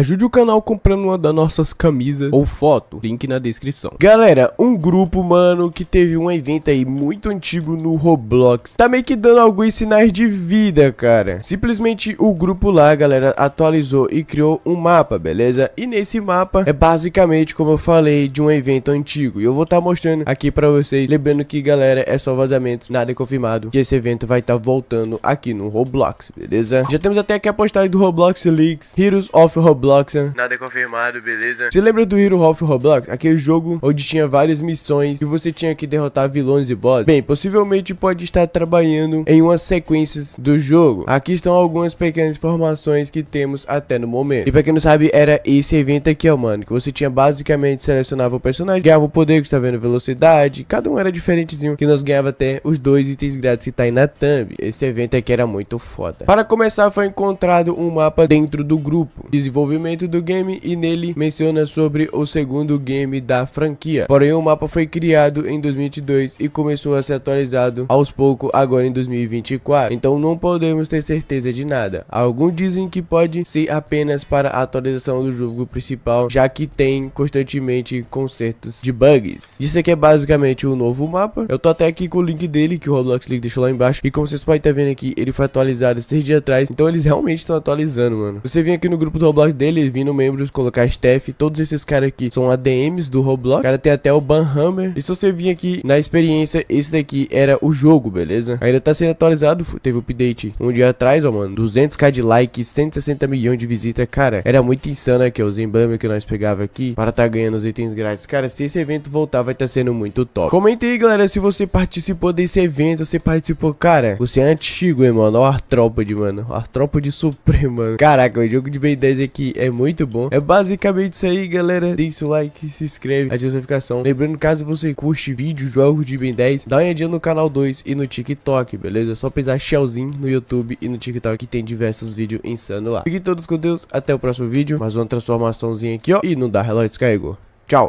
Ajude o canal comprando uma das nossas camisas ou foto, link na descrição. Galera, um grupo, mano, que teve um evento aí muito antigo no Roblox. Tá meio que dando alguns sinais de vida, cara. Simplesmente o grupo lá, galera, atualizou e criou um mapa, beleza? E nesse mapa é basicamente, como eu falei, de um evento antigo. E eu vou estar tá mostrando aqui pra vocês. Lembrando que, galera, é só vazamentos, nada é confirmado. Que esse evento vai estar tá voltando aqui no Roblox, beleza? Já temos até aqui a postagem do Roblox Leaks, Heroes of Roblox Roblox, né? Nada confirmado, beleza? Você lembra do Hero of Roblox? Aquele jogo onde tinha várias missões e você tinha que derrotar vilões e boss? Bem, possivelmente pode estar trabalhando em umas sequências do jogo. Aqui estão algumas pequenas informações que temos até no momento. E pra quem não sabe, era esse evento aqui, ó, mano. Que você tinha basicamente selecionava o personagem, ganhava o poder que você tá vendo, velocidade. Cada um era diferentezinho, que nós ganhava até os dois itens grátis que tá aí na thumb. Esse evento aqui era muito foda. Para começar, foi encontrado um mapa dentro do grupo. Desenvolvimento desenvolvimento do game e nele menciona sobre o segundo game da franquia. Porém, o mapa foi criado em 2022 e começou a ser atualizado aos poucos agora em 2024, então não podemos ter certeza de nada. Alguns dizem que pode ser apenas para a atualização do jogo principal, já que tem constantemente consertos de bugs. Isso aqui é basicamente o um novo mapa. Eu tô até aqui com o link dele, que o Roblox deixou lá embaixo, e como vocês podem estar vendo aqui, ele foi atualizado 6 dias atrás, então eles realmente estão atualizando, mano. Você vem aqui no grupo do Roblox dele, vindo membros, colocar Steph. todos esses caras aqui são ADMs do Roblox. O cara tem até o Banhammer. E se você vir aqui na experiência, esse daqui era o jogo, beleza? Ainda tá sendo atualizado, teve update um dia atrás, ó, mano. 200k de likes 160 milhões de visitas, cara. Era muito insano aqui, ó, os emblemas que nós pegava aqui para tá ganhando os itens grátis. Cara, se esse evento voltar, vai tá sendo muito top. Comenta aí, galera, se você participou desse evento, você participou, cara, você é antigo, hein, mano. Ó, de mano. de Supremo, mano. Caraca, o jogo de Ben 10 aqui é muito bom. É basicamente isso aí, galera. Deixa seu like, se inscreve, ativa a notificação. Lembrando, caso você curte vídeo, jogos de Ben 10, dá uma olhadinha no canal 2 e no TikTok, beleza? É só pesar Shellzinho no YouTube e no TikTok que tem diversos vídeos insano lá. Fiquem todos com Deus, até o próximo vídeo. Mais uma transformaçãozinha aqui, ó. E não dá relógio descarregou. Tchau!